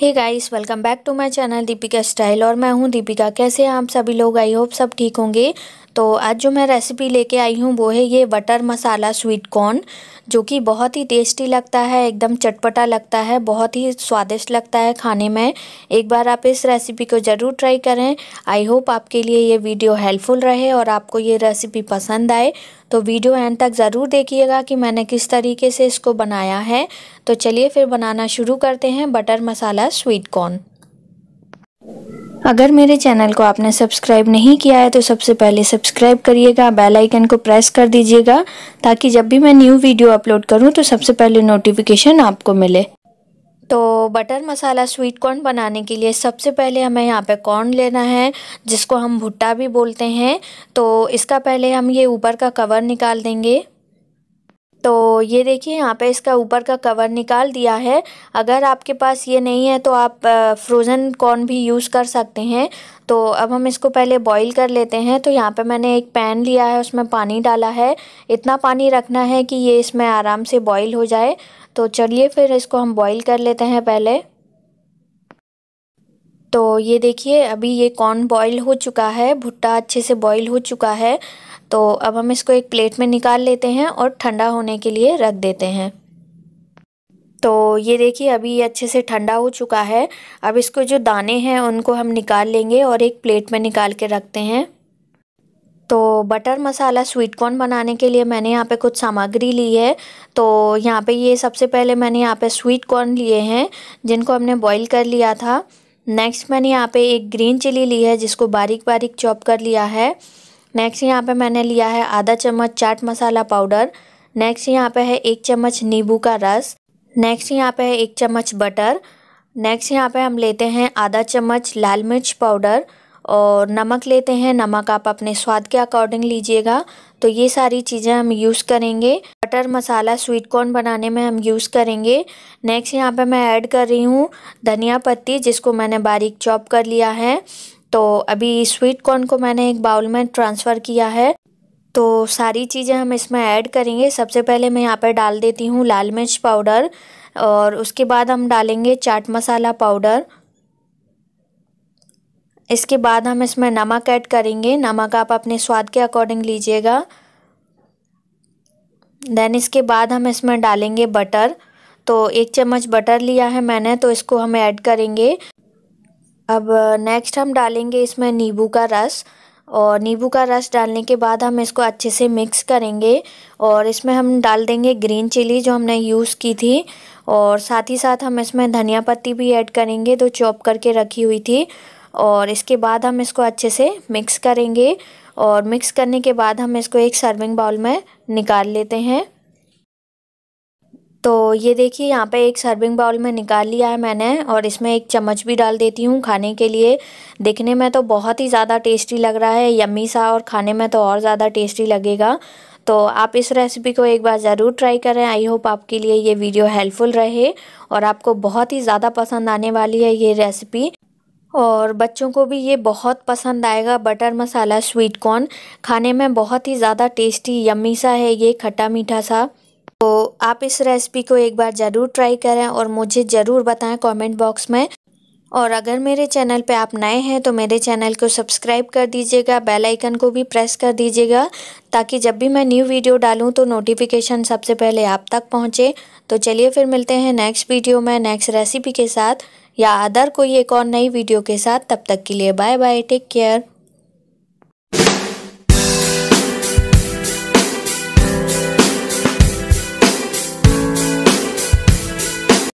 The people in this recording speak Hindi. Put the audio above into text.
hey guys welcome back to my channel Deepika style और मैं हूँ दीपिका कैसे हैं आप सभी लोग आई होप सब ठीक होंगे तो आज जो मैं रेसिपी लेके आई हूँ वो है ये बटर मसाला स्वीट कॉर्न जो कि बहुत ही टेस्टी लगता है एकदम चटपटा लगता है बहुत ही स्वादिष्ट लगता है खाने में एक बार आप इस रेसिपी को ज़रूर ट्राई करें आई होप आपके लिए ये वीडियो हेल्पफुल रहे और आपको ये रेसिपी पसंद आए तो वीडियो एंड तक ज़रूर देखिएगा कि मैंने किस तरीके से इसको बनाया है तो चलिए फिर बनाना शुरू करते हैं बटर मसाला स्वीट कॉर्न अगर मेरे चैनल को आपने सब्सक्राइब नहीं किया है तो सबसे पहले सब्सक्राइब करिएगा बेल आइकन को प्रेस कर दीजिएगा ताकि जब भी मैं न्यू वीडियो अपलोड करूं तो सबसे पहले नोटिफिकेशन आपको मिले तो बटर मसाला स्वीट कॉर्न बनाने के लिए सबसे पहले हमें यहाँ पे कॉर्न लेना है जिसको हम भुट्टा भी बोलते हैं तो इसका पहले हम ये ऊपर का कवर निकाल देंगे तो ये देखिए यहाँ पे इसका ऊपर का कवर निकाल दिया है अगर आपके पास ये नहीं है तो आप फ्रोज़न कॉर्न भी यूज़ कर सकते हैं तो अब हम इसको पहले बॉईल कर लेते हैं तो यहाँ पे मैंने एक पैन लिया है उसमें पानी डाला है इतना पानी रखना है कि ये इसमें आराम से बॉईल हो जाए तो चलिए फिर इसको हम बॉईल कर लेते हैं पहले तो ये देखिए अभी ये कॉर्न बॉयल हो चुका है भुट्टा अच्छे से बॉयल हो चुका है तो अब हम इसको एक प्लेट में निकाल लेते हैं और ठंडा होने के लिए रख देते हैं तो ये देखिए अभी ये अच्छे से ठंडा हो चुका है अब इसको जो दाने हैं उनको हम निकाल लेंगे और एक प्लेट में निकाल के रखते हैं तो बटर मसाला स्वीट कॉर्न बनाने के लिए मैंने यहाँ पे कुछ सामग्री ली है तो यहाँ पे ये सबसे पहले मैंने यहाँ पे स्वीट कॉर्न लिए हैं जिनको हमने बॉईल कर लिया था नेक्स्ट मैंने यहाँ पे एक ग्रीन चिली ली है जिसको बारीक बारीक चॉप कर लिया है नेक्स्ट यहाँ पे मैंने लिया है आधा चम्मच चाट मसाला पाउडर नेक्स्ट यहाँ पे है एक चम्मच नींबू का रस नेक्स्ट यहाँ पे है एक चम्मच बटर नेक्स्ट यहाँ पे हम लेते हैं आधा चम्मच लाल मिर्च पाउडर और नमक लेते हैं नमक आप अपने स्वाद के अकॉर्डिंग लीजिएगा तो ये सारी चीज़ें हम यूज़ करेंगे बटर मसाला स्वीट कॉर्न बनाने में हम यूज़ करेंगे नेक्स्ट यहाँ पे मैं ऐड कर रही हूँ धनिया पत्ती जिसको मैंने बारीक चॉप कर लिया है तो अभी स्वीट कॉर्न को मैंने एक बाउल में ट्रांसफ़र किया है तो सारी चीज़ें हम इसमें ऐड करेंगे सबसे पहले मैं यहाँ पर डाल देती हूँ लाल मिर्च पाउडर और उसके बाद हम डालेंगे चाट मसाला पाउडर इसके बाद हम इसमें नमक ऐड करेंगे नमक आप अपने स्वाद के अकॉर्डिंग लीजिएगा देन इसके बाद हम इसमें डालेंगे बटर तो एक चम्मच बटर लिया है मैंने तो इसको हम ऐड करेंगे अब नेक्स्ट हम डालेंगे इसमें नींबू का रस और नींबू का रस डालने के बाद हम इसको अच्छे से मिक्स करेंगे और इसमें हम डाल देंगे ग्रीन चिली जो हमने यूज़ की थी और साथ ही साथ हम इसमें धनिया पत्ती भी ऐड करेंगे जो चॉप करके रखी हुई थी और इसके बाद हम इसको अच्छे से मिक्स करेंगे और मिक्स करने के बाद हम इसको एक सर्विंग बाउल में निकाल लेते हैं तो ये देखिए यहाँ पे एक सर्विंग बाउल में निकाल लिया है मैंने और इसमें एक चम्मच भी डाल देती हूँ खाने के लिए दिखने में तो बहुत ही ज़्यादा टेस्टी लग रहा है यम्मी सा और खाने में तो और ज़्यादा टेस्टी लगेगा तो आप इस रेसिपी को एक बार ज़रूर ट्राई करें आई होप आपके लिए ये वीडियो हेल्पफुल रहे और आपको बहुत ही ज़्यादा पसंद आने वाली है ये रेसिपी और बच्चों को भी ये बहुत पसंद आएगा बटर मसाला स्वीट कॉर्न खाने में बहुत ही ज़्यादा टेस्टी यम्मी सा है ये खट्टा मीठा सा तो आप इस रेसिपी को एक बार ज़रूर ट्राई करें और मुझे ज़रूर बताएं कमेंट बॉक्स में और अगर मेरे चैनल पे आप नए हैं तो मेरे चैनल को सब्सक्राइब कर दीजिएगा बेल आइकन को भी प्रेस कर दीजिएगा ताकि जब भी मैं न्यू वीडियो डालूं तो नोटिफिकेशन सबसे पहले आप तक पहुंचे तो चलिए फिर मिलते हैं नेक्स्ट वीडियो में नेक्स्ट रेसिपी के साथ या अदर कोई एक और नई वीडियो के साथ तब तक के लिए बाय बाय टेक केयर